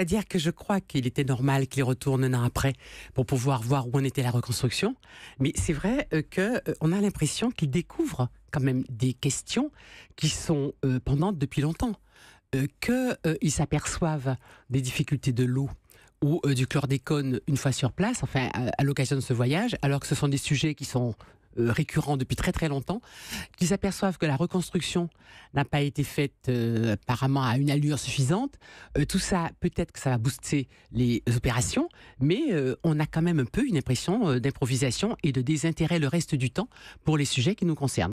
C'est-à-dire que je crois qu'il était normal qu'il retourne un an après pour pouvoir voir où en était la reconstruction. Mais c'est vrai euh, qu'on euh, a l'impression qu'il découvre quand même des questions qui sont euh, pendantes depuis longtemps. que qu'ils s'aperçoivent des difficultés de l'eau ou du chlordécone une fois sur place, enfin à l'occasion de ce voyage, alors que ce sont des sujets qui sont euh, récurrent depuis très très longtemps, qu'ils aperçoivent que la reconstruction n'a pas été faite euh, apparemment à une allure suffisante. Euh, tout ça, peut-être que ça va booster les opérations, mais euh, on a quand même un peu une impression d'improvisation et de désintérêt le reste du temps pour les sujets qui nous concernent.